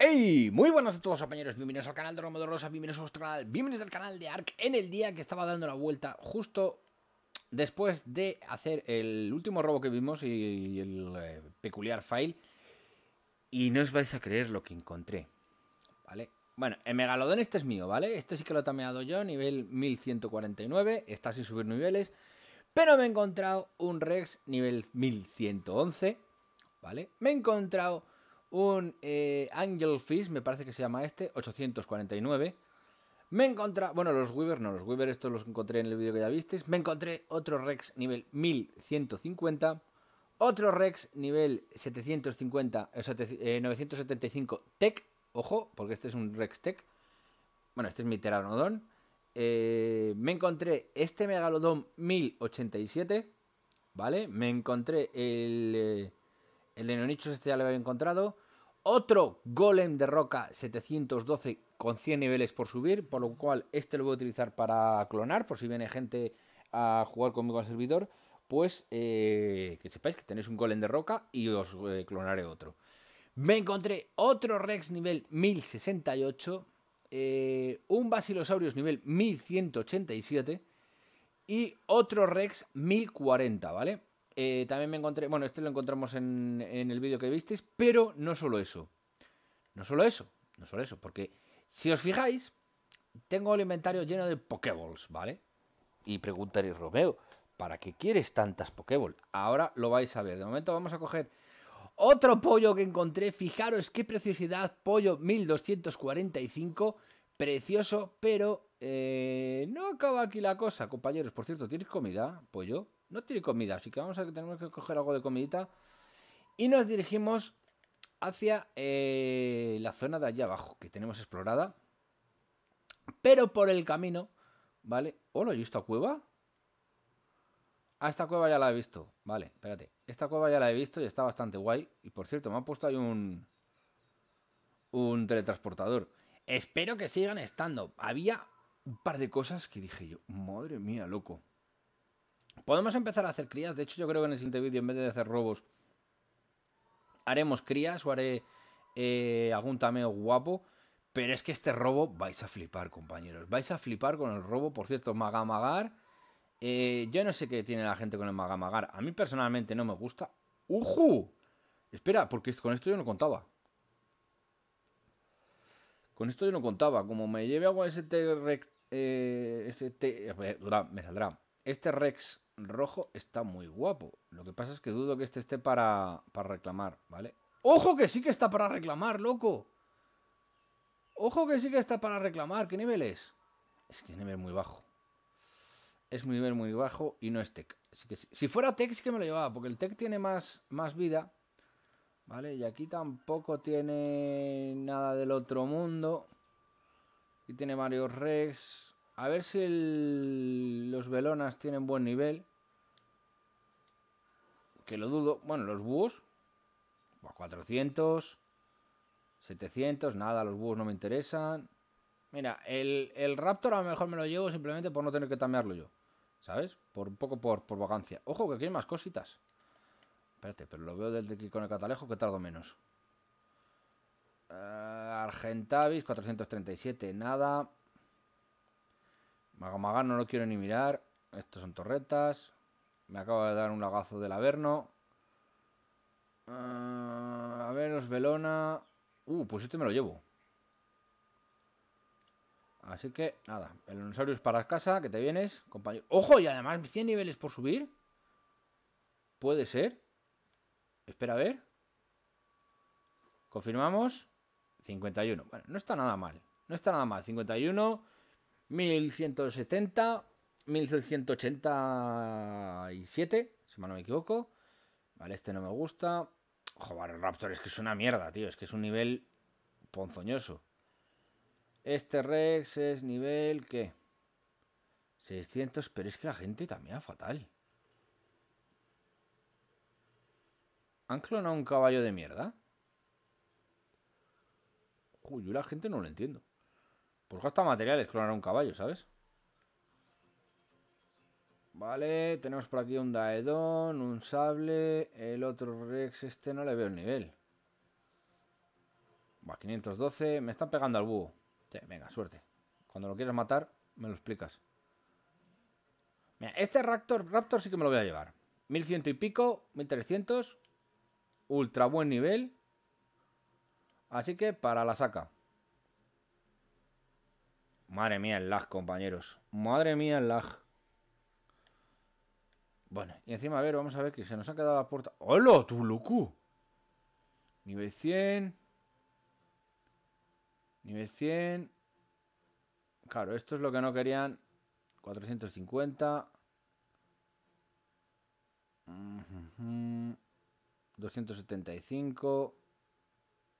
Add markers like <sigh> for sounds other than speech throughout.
¡Hey! Muy buenas a todos, compañeros. Bienvenidos al canal de de Rosa, bienvenidos a vuestro canal, bienvenidos al canal de Ark en el día que estaba dando la vuelta justo después de hacer el último robo que vimos y el eh, peculiar file. Y no os vais a creer lo que encontré, ¿vale? Bueno, el megalodón este es mío, ¿vale? Este sí que lo he tameado yo, nivel 1149, está sin subir niveles. Pero me he encontrado un Rex nivel 1111, ¿vale? Me he encontrado un eh, angel fish me parece que se llama este, 849. Me encontré, bueno, los Weaver no, los Weaver estos los encontré en el vídeo que ya visteis. Me encontré otro Rex nivel 1150, otro Rex nivel 750, 975 eh, Tech, ojo, porque este es un Rex Tech. Bueno, este es mi Teranodon eh, me encontré este Megalodon 1087, ¿vale? Me encontré el el Neonichos este ya lo había encontrado. Otro Golem de Roca 712 con 100 niveles por subir, por lo cual este lo voy a utilizar para clonar, por si viene gente a jugar conmigo al servidor, pues eh, que sepáis que tenéis un Golem de Roca y os eh, clonaré otro. Me encontré otro Rex nivel 1068, eh, un Basilosaurus nivel 1187 y otro Rex 1040, ¿vale? Eh, también me encontré, bueno, este lo encontramos en, el vídeo que visteis, pero no solo eso. No solo eso, no solo eso, porque si os fijáis, tengo el inventario lleno de Pokéballs, ¿vale? Y preguntaréis, Romeo, ¿para qué quieres tantas Pokéballs? Ahora lo vais a ver. De momento vamos a coger otro pollo que encontré. Fijaros qué preciosidad, pollo 1245. Precioso, pero eh, no acaba aquí la cosa, compañeros. Por cierto, ¿tienes comida, pollo? no tiene comida, así que vamos a tener que coger algo de comidita. Y nos dirigimos hacia eh, la zona de allá abajo, que tenemos explorada. Pero por el camino, ¿vale? Hola, ¿y esta cueva? Ah, esta cueva ya la he visto. Vale, espérate. Esta cueva ya la he visto y está bastante guay. Y por cierto, me ha puesto ahí un... Un teletransportador. Espero que sigan estando. Había un par de cosas que dije yo. Madre mía, loco. Podemos empezar a hacer crías. De hecho, yo creo que en el siguiente vídeo, en vez de hacer robos, haremos crías o haré eh, algún tameo guapo. Pero es que este robo vais a flipar, compañeros. Vais a flipar con el robo. Por cierto, Magamagar. Eh, yo no sé qué tiene la gente con el Magamagar. A mí personalmente no me gusta. ¡Uju! Espera, porque con esto yo no contaba. Con esto yo no contaba. Como me lleve agua ese T-Rex. Eh, me saldrá. Este Rex rojo está muy guapo. Lo que pasa es que dudo que este esté para, reclamar, ¿vale? ¡Ojo que sí que está para reclamar, loco! ¡Ojo que sí que está para reclamar! ¿Qué nivel es? Es que nivel muy bajo. Es muy nivel muy bajo y no es tech. que si, fuera tech sí que me lo llevaba, porque el tech tiene más, más vida. ¿Vale? Y aquí tampoco tiene nada del otro mundo. Aquí tiene varios rex. A ver si los velonas tienen buen nivel. Que lo dudo. Bueno, los búhos. 400. Pues 700. Nada, los búhos no me interesan. Mira, el, Raptor a lo mejor me lo llevo simplemente por no tener que tamearlo yo. ¿Sabes? Por un poco por, por vacancia. Ojo, que aquí hay más cositas. Espérate, pero lo veo desde aquí con el catalejo que tardo menos. Eh, Argentavis, 437, nada. Magamagar no lo quiero ni mirar. Estos son torretas. Me acaba de dar un lagazo del Averno. Ah, a ver, los Velona. Uh, pues este me lo llevo. Así que, nada. El es para casa, que te vienes, compañero. ¡Ojo! Y además, 100 niveles por subir. Puede ser. Espera a ver. Confirmamos. 51. Bueno, no está nada mal. No está nada mal. 51. 1170, 1687, si no me equivoco. Vale, este no me gusta. Joder, Raptor es que es una mierda, tío. Es que es un nivel ponzoñoso. Este Rex es nivel, ¿qué? 600, pero es que la gente también es fatal. ¿Han clonado un caballo de mierda? Uy, yo la gente no lo entiendo. Pues gasta materiales clonar un caballo, ¿sabes? Vale, tenemos por aquí un Daedon, un sable, el otro Rex, este no le veo el nivel. Va, 512, me están pegando al búho. venga, suerte. Cuando lo quieras matar, me lo explicas. Mira, este Raptor, Raptor sí que me lo voy a llevar. 1100 y pico, 1300, ultra buen nivel. Así que para la saca. Madre mía el lag, compañeros. Madre mía el lag. Bueno, y encima, a ver, vamos a ver que se nos ha quedado la puerta. ¡Hola, tu loco! Nivel 100. Nivel 100. Claro, esto es lo que no querían. 450. 275.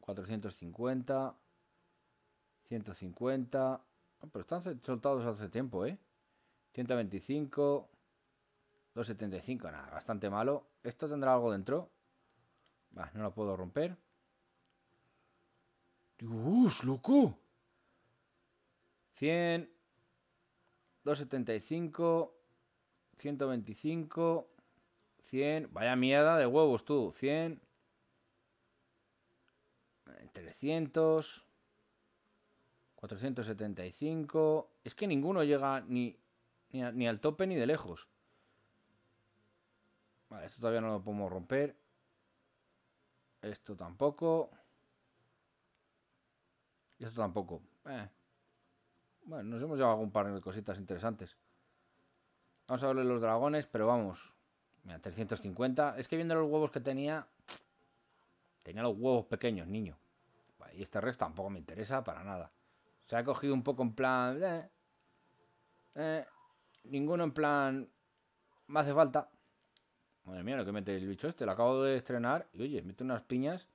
450. 150 pero están soltados hace tiempo, ¿eh? 125, 275, nada, bastante malo. ¿Esto tendrá algo dentro? no lo puedo romper. ¡Dios, loco! 100, 275, 125, 100... Vaya mierda de huevos tú, 100... 300... 475. Es que ninguno llega ni, ni, al tope ni de lejos. Vale, esto todavía no lo podemos romper. Esto tampoco. Y esto tampoco. Eh. Bueno, nos hemos llevado un par de cositas interesantes. Vamos a ver los dragones, pero vamos. Mira, 350. Es que viendo los huevos que tenía... Tenía los huevos pequeños, niño. y este rex tampoco me interesa para nada. Se ha cogido un poco en plan... Eh, eh, ninguno en plan... Me hace falta. Madre mía, lo que mete el bicho este. Lo acabo de estrenar. Y oye, mete unas piñas.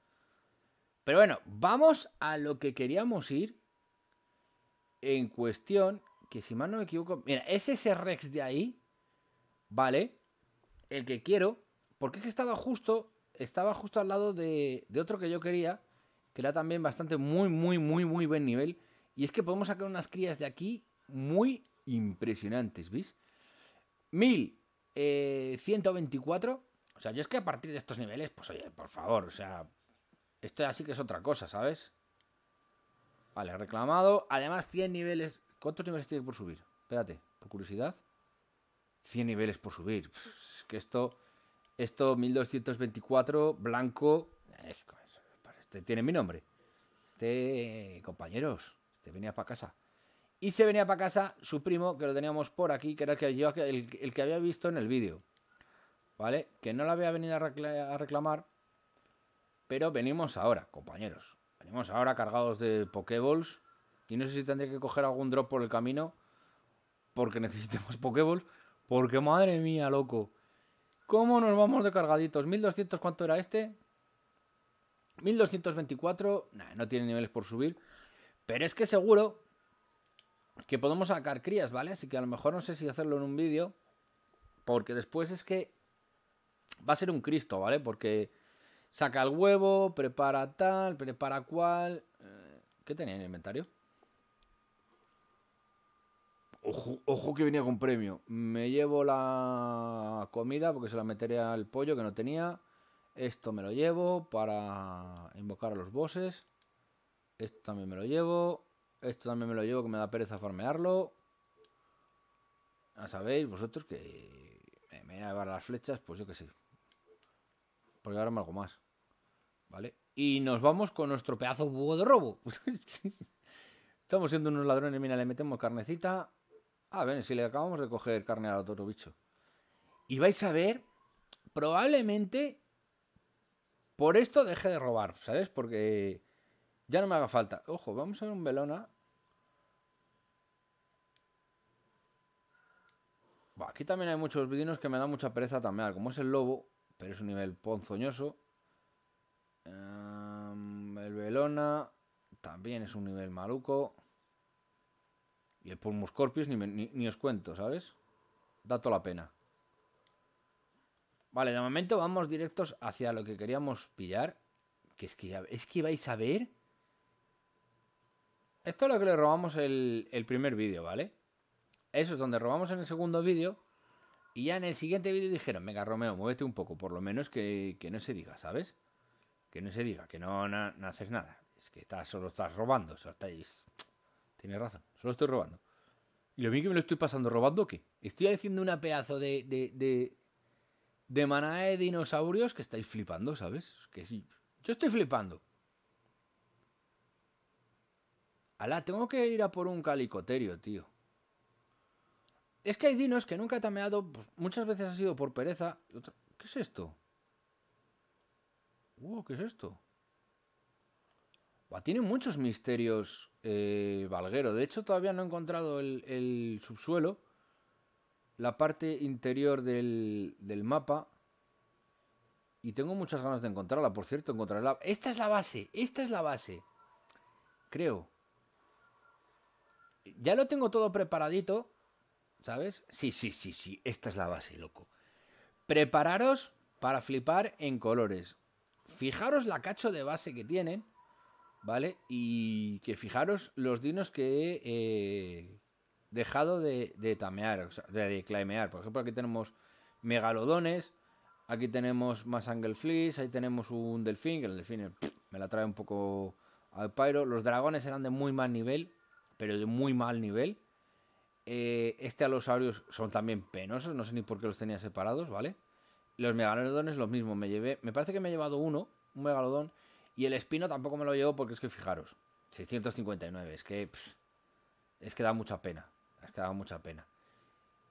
Pero bueno, vamos a lo que queríamos ir. En cuestión, que si mal no me equivoco... Mira, es ese Rex de ahí. Vale. El que quiero. Porque es que estaba justo... Estaba justo al lado de, de otro que yo quería. Que era también bastante muy, muy, muy, muy buen nivel y es que podemos sacar unas crías de aquí muy impresionantes, eh, ¿veis? 1124. O sea, yo es que a partir de estos niveles, pues oye, por favor, o sea, esto ya sí que es otra cosa, ¿sabes? Vale, reclamado. Además, 100 niveles. ¿Cuántos niveles tiene por subir? Espérate, por curiosidad. 100 niveles por subir. Es que esto, esto 1224, blanco. Eh, este tiene mi nombre. Este, compañeros, se este, venía para casa. Y se venía para casa su primo, que lo teníamos por aquí, que era el que, el, que había visto en el vídeo. ¿Vale? Que no lo había venido a, reclamar. Pero venimos ahora, compañeros. Venimos ahora cargados de Pokéballs. Y no sé si tendré que coger algún drop por el camino. Porque <laughs> necesitamos Pokéballs. Porque madre mía, loco. ¿Cómo nos vamos de cargaditos? ¿1200 cuánto era este? 1224. no tiene niveles por subir. Pero es que seguro que podemos sacar crías, ¿vale? Así que a lo mejor no sé si hacerlo en un vídeo, porque después es que va a ser un Cristo, ¿vale? Porque saca el huevo, prepara tal, prepara cual. Eh, ¿Qué tenía en el inventario? Ojo, que venía con premio. Me llevo la comida porque se la metería al pollo que no tenía. Esto me lo llevo para invocar a los bosses. Esto también me lo llevo. Esto también me lo llevo, que me da pereza farmearlo. Ya sabéis vosotros que me voy a llevar las flechas, pues yo que sé. Por me algo más. ¿Vale? Y nos vamos con nuestro pedazo búho de robo. <laughs> Estamos siendo unos ladrones. Mira, le metemos carnecita. Ah, ver, si le acabamos de coger carne al otro bicho. Y vais a ver, probablemente por esto deje de robar, ¿sabes? Porque ya no me haga falta. Ojo, vamos a ver un Belona. aquí también hay muchos vidinos que me dan mucha pereza también. como es el lobo, pero es un nivel ponzoñoso. Em, el Belona también es un nivel maluco. Y el Pulmus ni, os cuento, ¿sabes? Da la pena. Vale, de momento vamos directos hacia lo que queríamos pillar. Que es que, es que vais a ver esto es lo que le robamos el, el primer vídeo, ¿vale? Eso es donde robamos en el segundo vídeo. Y ya en el siguiente vídeo dijeron, venga Romeo, muévete un poco, por lo menos que, no se diga, ¿sabes? Que no se diga, que no, no haces nada. Es que estás, solo estás robando, estáis... Tienes razón, solo estoy robando. ¿Y lo bien que me lo estoy pasando robando qué? Estoy haciendo una pedazo de... de, de, de manada de dinosaurios que estáis flipando, ¿sabes? Que sí. Yo estoy flipando. Alá, tengo que ir a por un calicoterio, tío. Es que hay dinos que nunca he tameado. Pues, muchas veces ha sido por pereza. ¿Qué es esto? ¿qué es esto? tiene muchos misterios eh, Valguero. De hecho, todavía no he encontrado el, subsuelo. La parte interior del, mapa. Y tengo muchas ganas de encontrarla. Por cierto, encontrarla. Esta es la base. Esta es la base. Creo ya lo tengo todo preparadito, ¿sabes? Sí, sí, sí, sí, esta es la base, loco. Prepararos para flipar en colores. Fijaros la cacho de base que tienen, ¿vale? Y que fijaros los dinos que he eh, dejado de, tamear, o sea, de, claimear. Por ejemplo, aquí tenemos megalodones, aquí tenemos más angelflies, ahí tenemos un delfín, que el delfín me la trae un poco al pyro. Los dragones eran de muy mal nivel, pero de muy mal nivel. Eh, este Alosaurios son también penosos, no sé ni por qué los tenía separados, ¿vale? Los megalodones lo mismo, me llevé, me parece que me he llevado uno, un megalodón, y el espino tampoco me lo llevo porque es que fijaros, 659, es que es que da mucha pena, es que da mucha pena.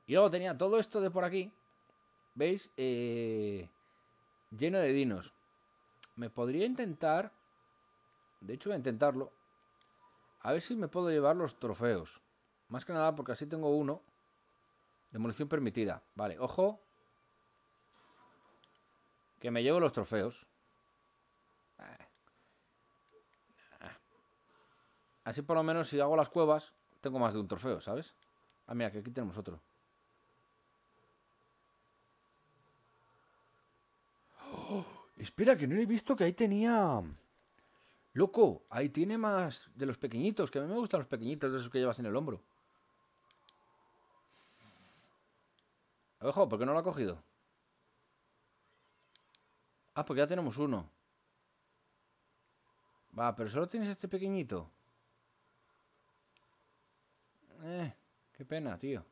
Y luego tenía todo esto de por aquí, ¿veis? Eh, lleno de dinos. Me podría intentar, de hecho voy a intentarlo, a ver si me puedo llevar los trofeos. Más que nada porque así tengo uno. Demolición permitida. Vale, ojo. Que me llevo los trofeos. Ah. Así por lo menos si hago las cuevas, tengo más de un trofeo, ¿sabes? Ah, mira, que aquí tenemos otro. ¡Oh! Espera, que no he visto que ahí tenía... Loco, ahí tiene más de los pequeñitos, que a mí me gustan los pequeñitos de esos que llevas en el hombro. Ojo, ¿por qué no lo ha cogido? Ah, porque ya tenemos uno. Va, pero solo tienes este pequeñito. Eh, qué pena, tío.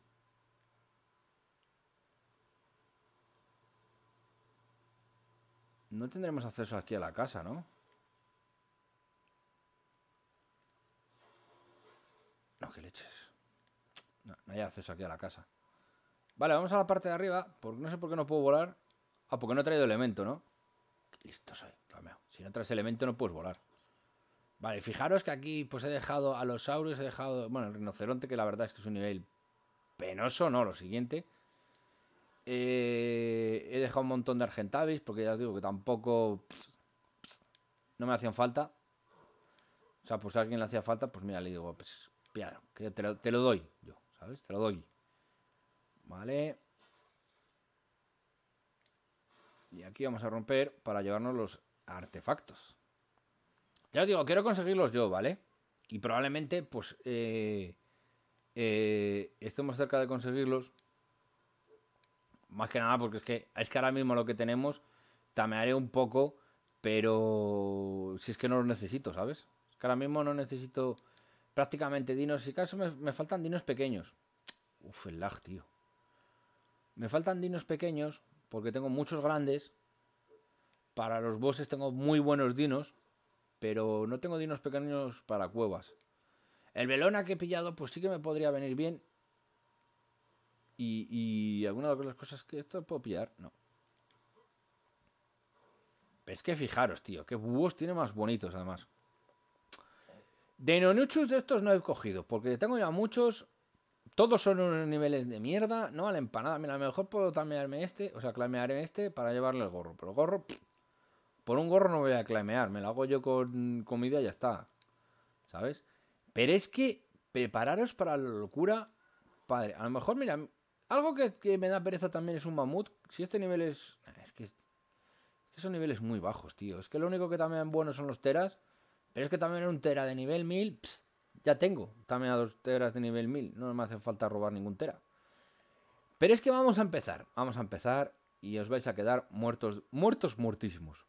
No tendremos acceso aquí a la casa, ¿no? No, qué leches. No, hay acceso aquí a la casa. Vale, vamos a la parte de arriba. Porque no sé por qué no puedo volar. Ah, porque no he traído elemento, ¿no? Listo soy, Si no traes elemento no puedes volar. Vale, fijaros que aquí pues he dejado a los saurios, he dejado... Bueno, el rinoceronte, que la verdad es que es un nivel penoso, ¿no? Lo siguiente. Eh, he dejado un montón de argentavis, porque ya os digo que tampoco... no me hacían falta. O sea, pues a alguien le hacía falta, pues mira, le digo, pues que te lo, doy yo, ¿sabes? Te lo doy. Vale. Y aquí vamos a romper para llevarnos los artefactos. Ya os digo, quiero conseguirlos yo, ¿vale? Y probablemente, pues, eh, eh cerca de conseguirlos. Más que nada porque es que, es que ahora mismo lo que tenemos tamearé un poco, pero si es que no lo necesito, ¿sabes? Es que ahora mismo no necesito prácticamente dinos. Si caso me, faltan dinos pequeños. Uf, el lag, tío. Me faltan dinos pequeños porque tengo muchos grandes. Para los bosses tengo muy buenos dinos, pero no tengo dinos pequeños para cuevas. El Velona que he pillado, pues sí que me podría venir bien. Y, y alguna de las cosas que esto puedo pillar, no. Pero es que fijaros, tío, qué búhos tiene más bonitos además. De Nonuchus de estos no he cogido, porque tengo ya muchos. Todos son unos niveles de mierda, ¿no? vale para empanada. Mira, a lo mejor puedo clamearme este, o sea, clamearme este para llevarle el gorro. Pero el gorro, por un gorro no voy a clamear. Me lo hago yo con comida y ya está. ¿Sabes? Pero es que prepararos para la locura, padre. A lo mejor, mira, algo que, me da pereza también es un mamut. Si este nivel es. Es que, son niveles muy bajos, tío. Es que lo único que también bueno son los teras. Pero es que también un tera de nivel 1000, ya tengo también a dos teras de nivel 1000. No me hace falta robar ningún tera. Pero es que vamos a empezar. Vamos a empezar y os vais a quedar muertos, muertos, muertísimos.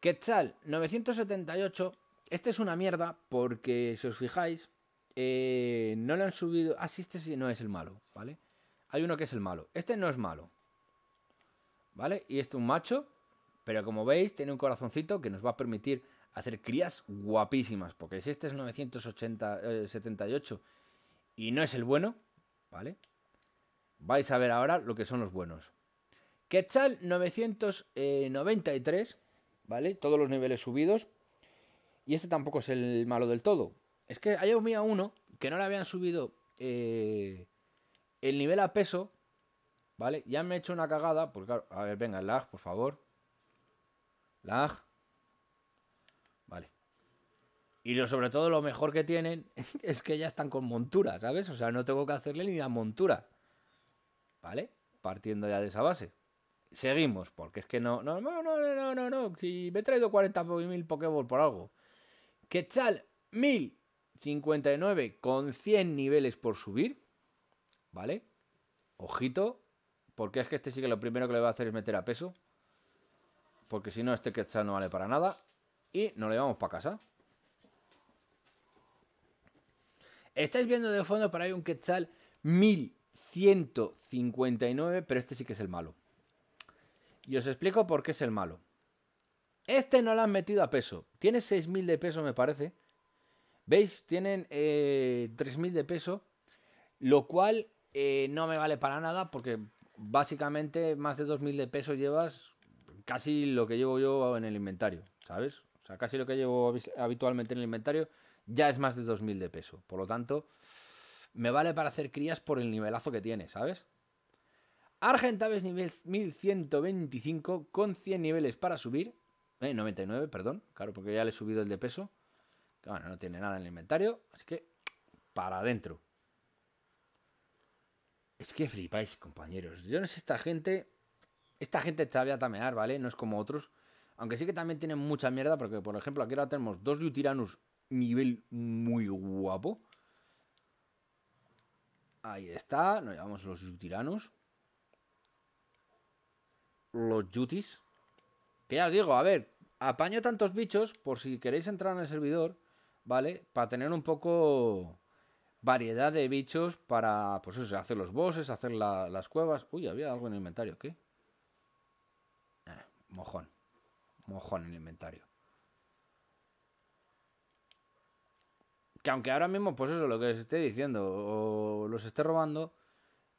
Quetzal 978. Este es una mierda porque, si os fijáis, eh, no le han subido. Ah, sí, este sí no es el malo, ¿vale? Hay uno que es el malo. Este no es malo, ¿vale? Y este es un macho, pero como veis, tiene un corazoncito que nos va a permitir hacer crías guapísimas, porque si este es 978 eh, y no es el bueno, ¿vale? Vais a ver ahora lo que son los buenos. Quetzal 993, ¿vale? Todos los niveles subidos. Y este tampoco es el malo del todo. Es que hay un uno que no le habían subido eh, el nivel a peso, ¿vale? Ya me he hecho una cagada, porque claro, a ver, venga, lag, por favor. Lag. Y lo, sobre todo lo mejor que tienen <laughs> es que ya están con montura, ¿sabes? O sea, no tengo que hacerle ni la montura. ¿Vale? Partiendo ya de esa base. Seguimos, porque es que no, no, no, no, no, no, no. Si me he traído 40.000 Pokéball por algo. Quetzal, 1059 con 100 niveles por subir. ¿Vale? Ojito, porque es que este sí que lo primero que le va a hacer es meter a peso. Porque si no, este Quetzal no vale para nada. Y nos le vamos para casa. Estáis viendo de fondo para ahí un Quetzal 1159, pero este sí que es el malo. Y os explico por qué es el malo. Este no lo han metido a peso. Tiene 6.000 de peso, me parece. ¿Veis? Tienen 3.000 eh, de peso. Lo cual eh, no me vale para nada porque básicamente más de 2.000 de peso llevas casi lo que llevo yo en el inventario, ¿sabes? O sea, casi lo que llevo habitualmente en el inventario ya es más de 2.000 de peso. Por lo tanto, me vale para hacer crías por el nivelazo que tiene, ¿sabes? Argentaves nivel 1125 con 100 niveles para subir. Eh, 99, perdón. Claro, porque ya le he subido el de peso. bueno, no tiene nada en el inventario. Así que, para adentro. Es que flipáis, compañeros. Yo no sé, esta gente... Esta gente sabe a tamear, ¿vale? No es como otros. Aunque sí que también tienen mucha mierda, porque por ejemplo aquí ahora tenemos dos Yutiranus nivel muy guapo. Ahí está, nos llevamos los tiranos Los yutis. Que ya os digo, a ver, apaño tantos bichos por si queréis entrar en el servidor, ¿vale? Para tener un poco variedad de bichos para, pues eso, hacer los bosses, hacer las cuevas. Uy, había algo en el inventario, ¿qué? Eh, mojón. Mojón en el inventario. que aunque ahora mismo, pues eso, lo que les esté diciendo, o los esté robando,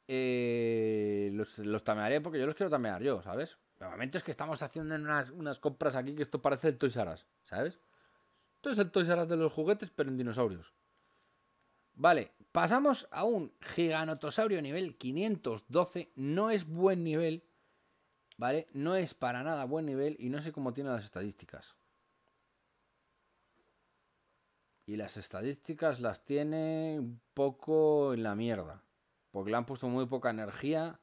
eh, los, los tamearé porque yo los quiero tamear yo, ¿sabes? Normalmente es que estamos haciendo unas, unas compras aquí que esto parece el Toys R ¿sabes? Esto es el Toys R de los juguetes, pero en dinosaurios. Vale, pasamos a un giganotosaurio nivel 512. No es buen nivel, ¿vale? No es para nada buen nivel y no sé cómo tiene las estadísticas. y las estadísticas las tiene un poco en la mierda. Porque le han puesto muy poca energía,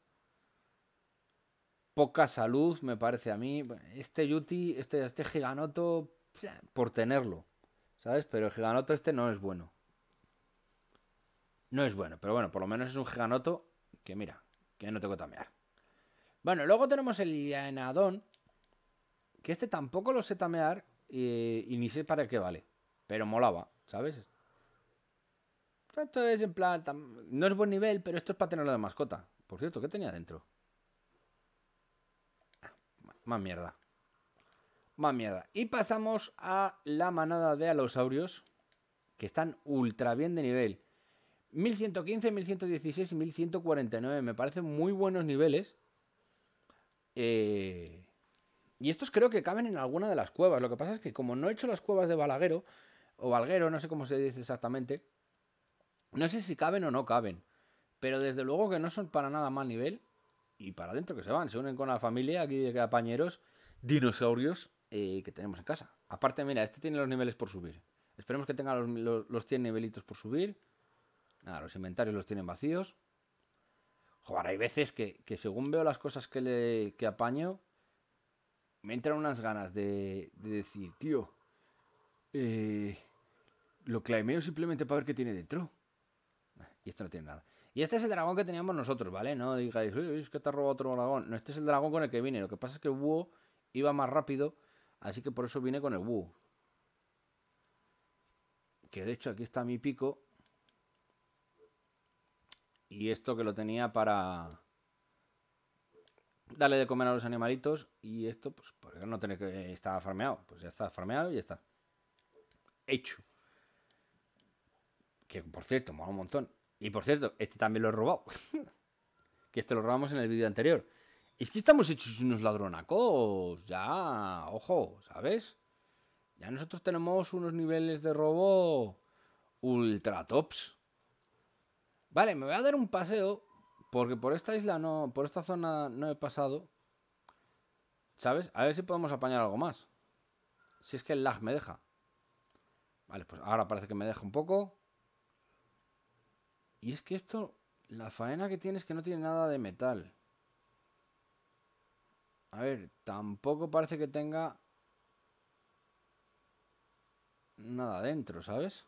poca salud, me parece a mí. Este Yuti, este, este giganoto, por tenerlo, ¿sabes? Pero el giganoto este no es bueno. No es bueno, pero bueno, por lo menos es un giganoto que mira, que no tengo que tamear. Bueno, luego tenemos el llanadón. que este tampoco lo sé tamear eh, y ni sé para qué vale, pero molaba. ¿Sabes? Esto es en plan. No es buen nivel, pero esto es para tener la mascota. Por cierto, ¿qué tenía dentro? más mierda. Más mierda. Y pasamos a la manada de alosaurios. Que están ultra bien de nivel. 1115, 1116 y 1149. Me parecen muy buenos niveles. Eh, y estos creo que caben en alguna de las cuevas. Lo que pasa es que como no he hecho las cuevas de Balaguero, o valguero, no sé cómo se dice exactamente. No sé si caben o no caben, pero desde luego que no son para nada más nivel y para adentro que se van, se unen con la familia aquí de apañeros, dinosaurios eh, que tenemos en casa. Aparte, mira, este tiene los niveles por subir. Esperemos que tenga los, los, 100 nivelitos por subir. Nada, los inventarios los tienen vacíos. Joder, hay veces que, según veo las cosas que, le, apaño, me entran unas ganas de decir, tío, eh, lo climeo simplemente para ver qué tiene dentro. Y esto no tiene nada. Y este es el dragón que teníamos nosotros, ¿vale? No digáis, Uy, es que te ha robado otro dragón. No, este es el dragón con el que vine. Lo que pasa es que el búho iba más rápido, así que por eso vine con el búho. Que de hecho aquí está mi pico. Y esto que lo tenía para darle de comer a los animalitos. Y esto, pues, porque no tiene que estar farmeado. Pues ya está farmeado y ya está hecho. Que por cierto, mola un montón. Y por cierto, este también lo he robado. <laughs> que este lo robamos en el vídeo anterior. Es que estamos hechos unos ladronacos. Ya, ojo, ¿sabes? Ya nosotros tenemos unos niveles de robo ultra tops. Vale, me voy a dar un paseo. Porque por esta isla no. Por esta zona no he pasado. ¿Sabes? A ver si podemos apañar algo más. Si es que el lag me deja. Vale, pues ahora parece que me deja un poco. Y es que esto, la faena que tiene es que no tiene nada de metal. A ver, tampoco parece que tenga nada dentro, ¿sabes?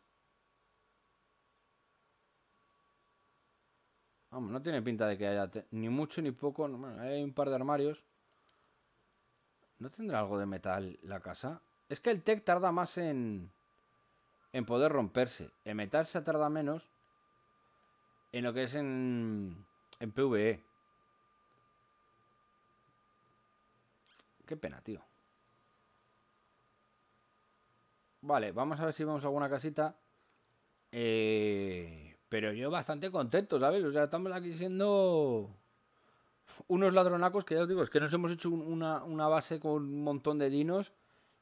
Vamos, no tiene pinta de que haya ni mucho ni poco. Bueno, hay un par de armarios. ¿No tendrá algo de metal la casa? Es que el tech tarda más en en poder romperse. En metal a tarda menos en lo que es en, en PvE. Qué pena, tío. Vale, vamos a ver si vamos a alguna casita. Eh, pero yo bastante contento, ¿sabes? O sea, estamos aquí siendo unos ladronacos que ya os digo, es que nos hemos hecho una, una base con un montón de dinos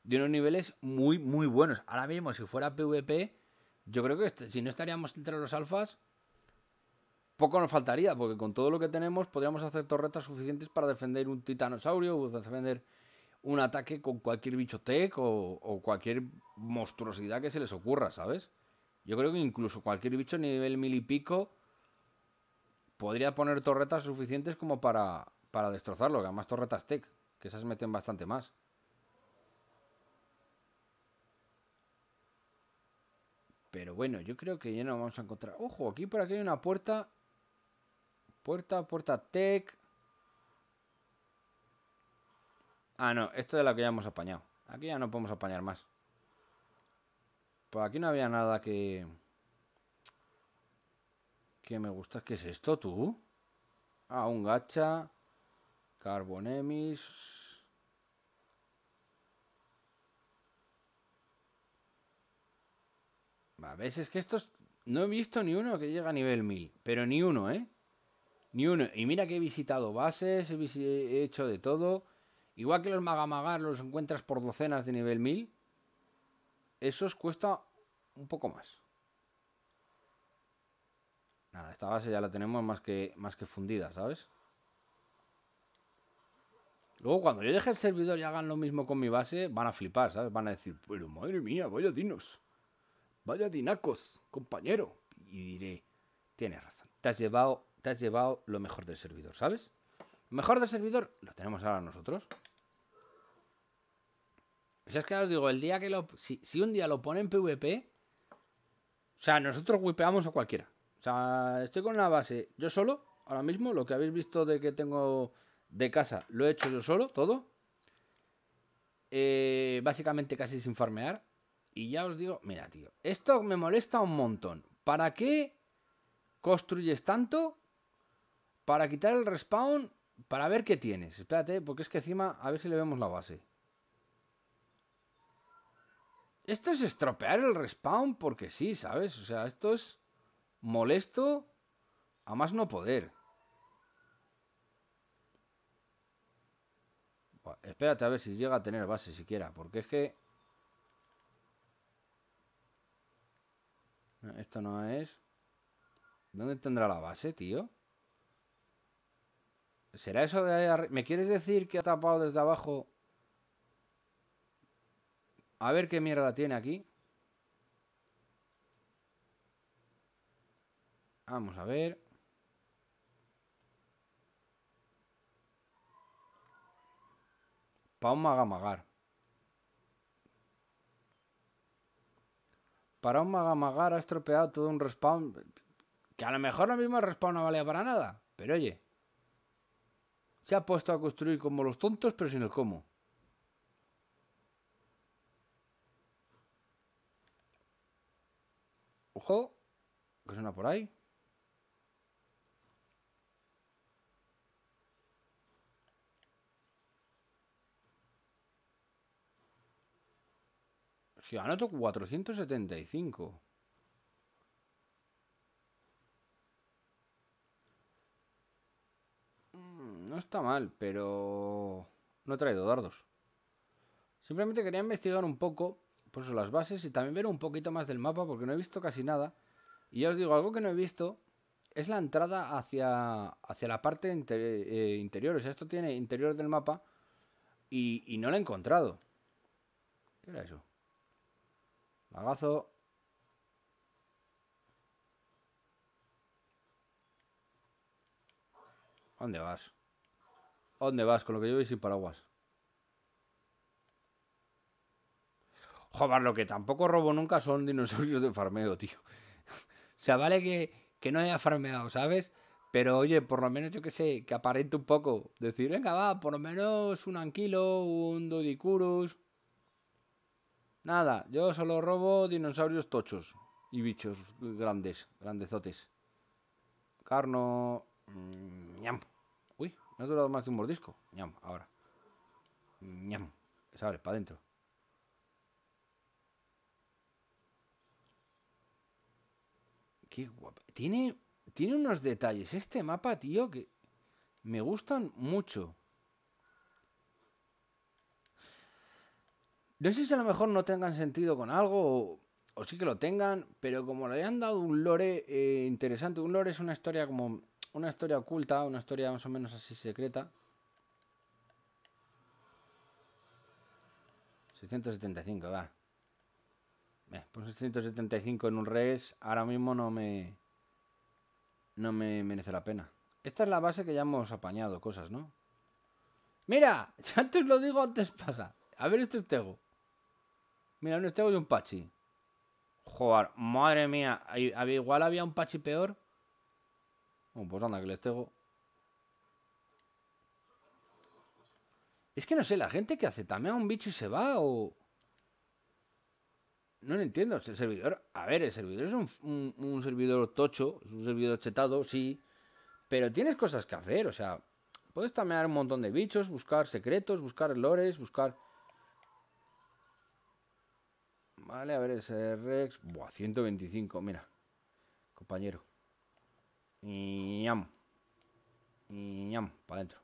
de unos niveles muy, muy buenos. Ahora mismo, si fuera PvP, yo creo que si no estaríamos entre los alfas, poco nos faltaría, porque con todo lo que tenemos podríamos hacer torretas suficientes para defender un titanosaurio o defender un ataque con cualquier bicho tech o, cualquier monstruosidad que se les ocurra, ¿sabes? Yo creo que incluso cualquier bicho nivel mil y pico podría poner torretas suficientes como para, para destrozarlo, que además torretas tech, que esas meten bastante más. Pero bueno, yo creo que ya no vamos a encontrar. Ojo, aquí por aquí hay una puerta. Puerta, puerta tech. Ah, no, esto es la que ya hemos apañado. Aquí ya no podemos apañar más. Por aquí no había nada que... Que me gusta. ¿Qué es esto, tú? Ah, un gacha. Carbonemis. A veces es que estos no he visto ni uno que llega a nivel 1000, pero ni uno, ¿eh? Ni uno. Y mira que he visitado bases, he, hecho de todo. Igual que los magamagar los encuentras por docenas de nivel 1000, esos cuesta un poco más. Nada, esta base ya la tenemos más que, más que fundida, ¿sabes? Luego, cuando yo deje el servidor y hagan lo mismo con mi base, van a flipar, ¿sabes? Van a decir, pero madre mía, vaya dinos. Vaya dinacos, compañero. Y diré, tienes razón. Te has llevado, te has llevado lo mejor del servidor, ¿sabes? Lo mejor del servidor lo tenemos ahora nosotros. O es que os digo, el día que lo. Si, un día lo pone en PvP. O sea, nosotros wipeamos a cualquiera. O sea, estoy con la base. Yo solo, ahora mismo, lo que habéis visto de que tengo de casa, lo he hecho yo solo, todo. Eh, básicamente casi sin farmear. Y ya os digo, mira, tío, esto me molesta un montón. ¿Para qué construyes tanto? Para quitar el respawn, para ver qué tienes. Espérate, porque es que encima, a ver si le vemos la base. Esto es estropear el respawn porque sí, ¿sabes? O sea, esto es molesto a más no poder. espérate a ver si llega a tener base siquiera, porque es que Esto no es... ¿Dónde tendrá la base, tío? ¿Será eso de ahí arriba? ¿Me quieres decir que ha tapado desde abajo? A ver qué mierda tiene aquí. Vamos a ver. Pauma magar para un Magamagar ha estropeado todo un respawn. Que a lo mejor lo mismo respawn no valía para nada. Pero oye, se ha puesto a construir como los tontos, pero sin el cómo. Ojo, que suena por ahí. Giganoto 475. Mm, no está mal, pero no he traído dardos. Simplemente quería investigar un poco pues, las bases y también ver un poquito más del mapa porque no he visto casi nada. Y ya os digo, algo que no he visto es la entrada hacia, hacia la parte eh, interior. O sea, esto tiene interior del mapa y, no lo he encontrado. ¿Qué era eso? Agazo. ¿Dónde vas? ¿Dónde vas? Con lo que yo sin paraguas. Joder, lo que tampoco robo nunca son dinosaurios de farmeo, tío. o sea, vale que, que no haya farmeado, ¿sabes? Pero oye, por lo menos yo que sé, que aparente un poco. Decir, venga, va, por lo menos un anquilo, un dodicurus. Nada, yo solo robo dinosaurios tochos y bichos grandes, grandezotes. Carno... Mm, ñam. Uy, no ha durado más de un mordisco. Ñam, ahora. Ñam. se abre para adentro. Qué guapo, Tiene, tiene unos detalles este mapa, tío, que me gustan mucho. No sé si a lo mejor no tengan sentido con algo o, sí que lo tengan, pero como le han dado un lore eh, interesante, un lore es una historia como una historia oculta, una historia más o menos así secreta. 675, va. pues 675 en un res, ahora mismo no me. No me merece la pena. Esta es la base que ya hemos apañado cosas, ¿no? ¡Mira! <laughs> Ya antes lo digo, antes pasa. A ver, este es Mira, un estego y un Pachi. Joder, madre mía. Igual había un Pachi peor. Bueno, oh, pues anda, que el Estego. Es que no sé, la gente que hace, tamea a un bicho y se va o... No lo entiendo. El servidor... A ver, el servidor es un, un servidor tocho, es un servidor chetado, sí. Pero tienes cosas que hacer, o sea... Puedes tamear un montón de bichos, buscar secretos, buscar lores, buscar Vale, a ver, ese Rex. Buah, 125, mira. Compañero. Ñam. Ñam, para adentro.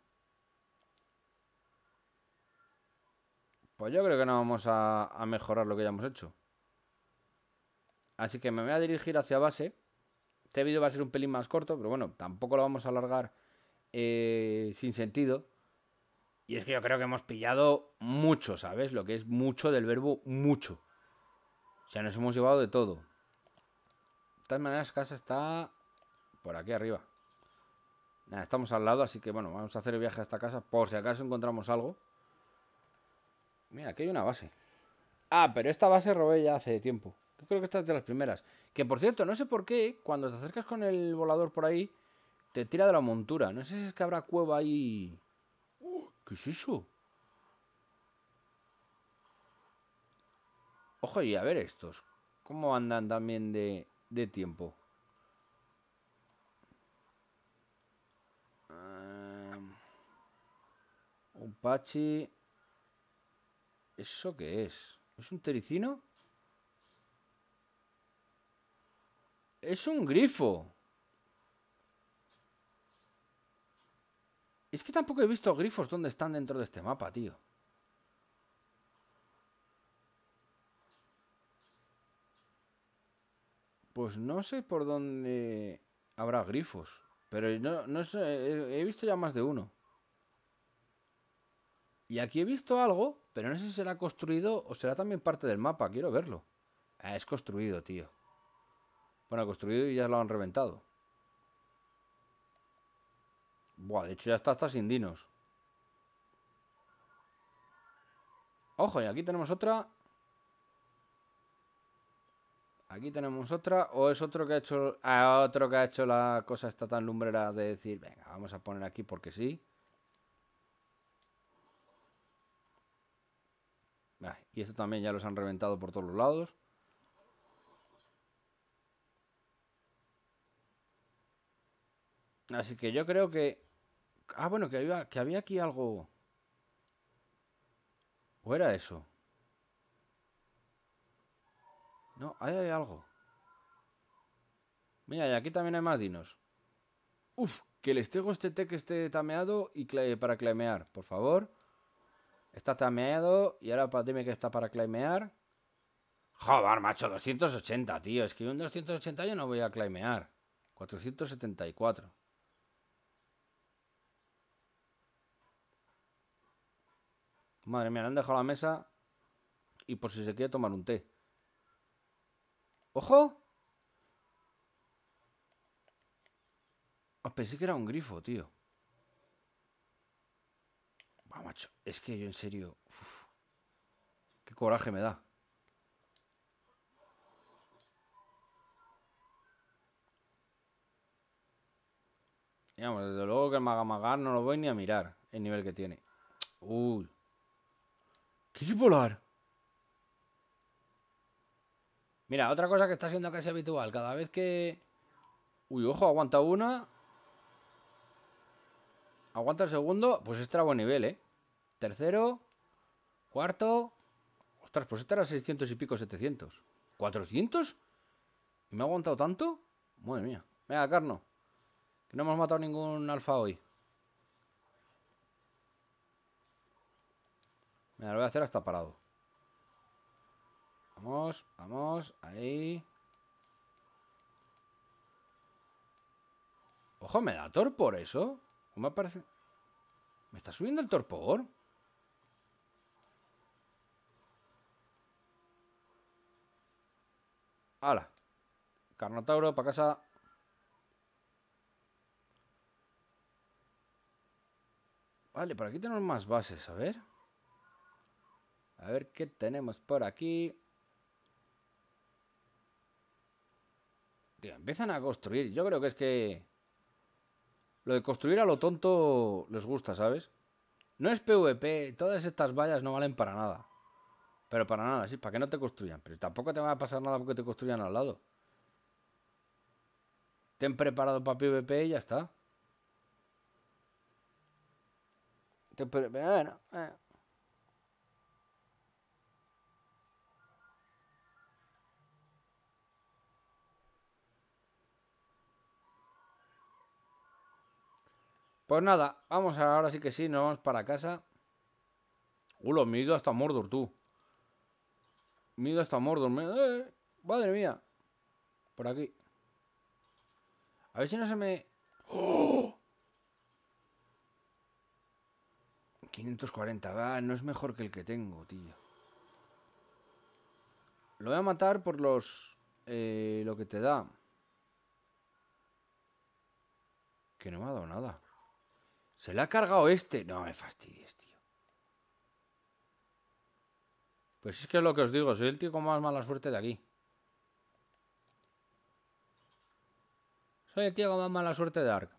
Pues yo creo que no vamos a, mejorar lo que ya hemos hecho. Así que me voy a dirigir hacia base. Este vídeo va a ser un pelín más corto, pero bueno, tampoco lo vamos a alargar eh, sin sentido. Y es que yo creo que hemos pillado mucho, ¿sabes? Lo que es mucho del verbo mucho. O sea, nos hemos llevado de todo. De todas maneras, casa está por aquí arriba. Nada, estamos al lado, así que bueno, vamos a hacer el viaje a esta casa por si acaso encontramos algo. Mira, aquí hay una base. Ah, pero esta base robé ya hace tiempo. Yo creo que esta es de las primeras. Que por cierto, no sé por qué, cuando te acercas con el volador por ahí, te tira de la montura. No sé si es que habrá cueva ahí. ¡Uh! ¿Qué es eso? Ojo, y a ver estos. ¿Cómo andan también de, tiempo? un pachi. ¿Eso qué es? ¿Es un tericino? Es un grifo. Es que tampoco he visto grifos donde están dentro de este mapa, tío. Pues no sé por dónde habrá grifos. Pero no, he visto ya más de uno. Y aquí he visto algo, pero no sé si será construido o será también parte del mapa. Quiero verlo. Ah, es construido, tío. Bueno, construido y ya lo han reventado. Buah, de hecho ya está hasta sin dinos. Ojo, y aquí tenemos otra Aquí tenemos otra, o es otro que ha hecho ah, otro que ha hecho la cosa esta tan lumbrera de decir, venga, vamos a poner aquí porque sí. y esto también ya los han reventado por todos los lados. Así que yo creo que... Ah, bueno, que que había aquí algo... ¿O era eso? No, ahí hay algo. Mira, y aquí también hay más dinos. Uf, que les tengo este té que esté tameado y eh, para claimear, por favor. Está tameado y ahora dime que está para claimear. Joder, macho, 280, tío. Es que un 280 yo no voy a claimear. 474. Madre mía, le han dejado la mesa y por si se quiere tomar un té. ¡Ojo! Ah, pensé que era un grifo, tío. Vamos, macho. Es que yo en serio... qué coraje me da. Digamos, desde luego que el Magamagar no lo voy ni a mirar. El nivel que tiene. Uy. ¿Qué volar! Mira, otra cosa que está siendo casi habitual. Cada vez que... Uy, ojo, aguanta una. Aguanta el segundo. Pues este era buen nivel, ¿eh? Tercero. Cuarto. Ostras, pues este era 600 y pico, 700. ¿400? ¿Y me ha aguantado tanto? Madre mía. Venga, Carno. Que no hemos matado ningún alfa hoy. Mira, lo voy a hacer hasta parado. Vamos, vamos, ahí. Ojo, ¿me da torpor eso? ¿Cómo me parece? ¿Me está subiendo el torpor? ¡Hala! Carnotauro, para casa. Vale, por aquí tenemos más bases, a ver. A ver qué tenemos por aquí. empiezan a construir. Yo creo que es que... Lo de construir a lo tonto les gusta, ¿sabes? No es PvP, todas estas vallas no valen para nada. Pero para nada, sí, para que no te construyan. Pero tampoco te va a pasar nada porque te construyan al lado. Te han preparado para PvP y ya está. bueno, bueno. Eh. Pues nada, vamos a, ahora sí que sí, nos vamos para casa. me lo mido hasta Mordor, tú. Mido hasta Mordor. Eh, madre mía. Por aquí. A ver si no se me... 540, <gasps> va, no es mejor que el que tengo, tío. Lo voy a matar por los... Eh, lo que te da. Que no me ha dado nada. Se le ha cargado este. No me fastidies, tío. Pues es que es lo que os digo, soy el tío con más mala suerte de aquí. Soy el tío con más mala suerte de Ark.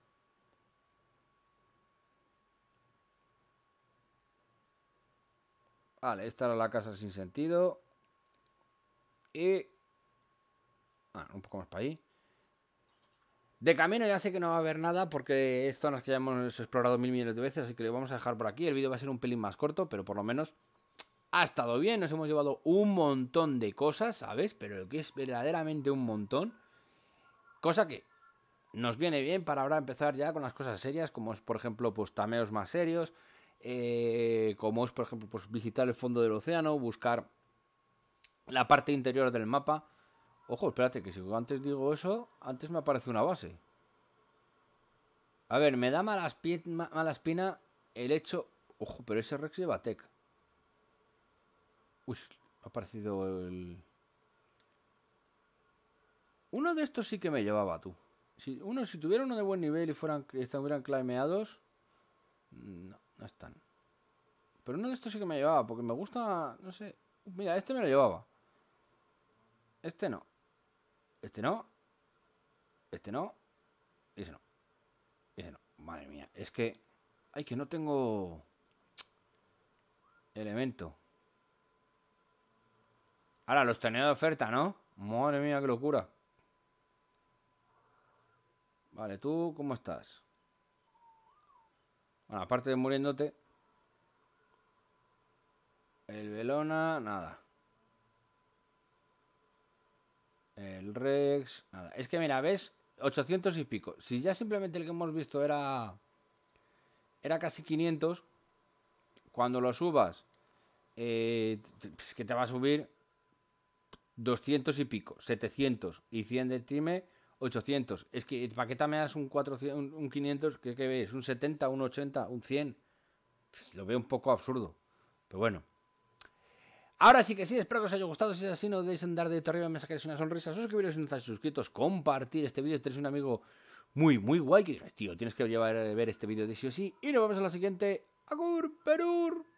Vale, esta era la casa sin sentido. Y... Ah, un poco más para ahí. De camino ya sé que no va a haber nada porque esto nos que ya hemos explorado mil millones de veces, así que lo vamos a dejar por aquí. El vídeo va a ser un pelín más corto, pero por lo menos ha estado bien. Nos hemos llevado un montón de cosas, ¿sabes? Pero lo que es verdaderamente un montón. Cosa que nos viene bien para ahora empezar ya con las cosas serias, como es por ejemplo pues tameos más serios, eh, como es por ejemplo pues visitar el fondo del océano, buscar la parte interior del mapa Ojo, espérate, que si antes digo eso, antes me aparece una base. A ver, me da mala, espina el hecho... Ojo, pero ese Rex lleva tech. Uy, ha aparecido el... Uno de estos sí que me llevaba tú. Si, uno, si tuviera uno de buen nivel y fueran, estuvieran climeados... Mm, no, no están. Pero uno de estos sí que me llevaba, porque me gusta... No sé... Mira, este me lo llevaba. Este no. Este no. Este no. Y ese no. Y ese no. Madre mía. Es que... Ay, que no tengo... Elemento. Ahora, los tenía de oferta, ¿no? Madre mía, qué locura. Vale, ¿tú cómo estás? Bueno, aparte de muriéndote... El Velona, nada. El Rex. Nada. Es que mira, ¿ves? 800 y pico. Si ya simplemente el que hemos visto era. Era casi 500. Cuando lo subas. Eh, es pues, que te va a subir 200 y pico, 700 y 100 de time, 800. Es que para qué te das un 400, 500, ¿qué, ¿qué, ves? ¿Un 70, un 80, un 100? lo veo un poco absurdo, pero bueno. Ahora sí que sí, espero que os haya gustado. Si es así, no dejéis en dar dedito arriba, me sacáis una sonrisa, suscribiros si no estáis suscritos, compartir este vídeo. Tenéis un amigo muy, muy guay que digas, tío, tienes que llevar a ver este vídeo de sí o sí. Y nos vemos en la siguiente. Agur, Perur.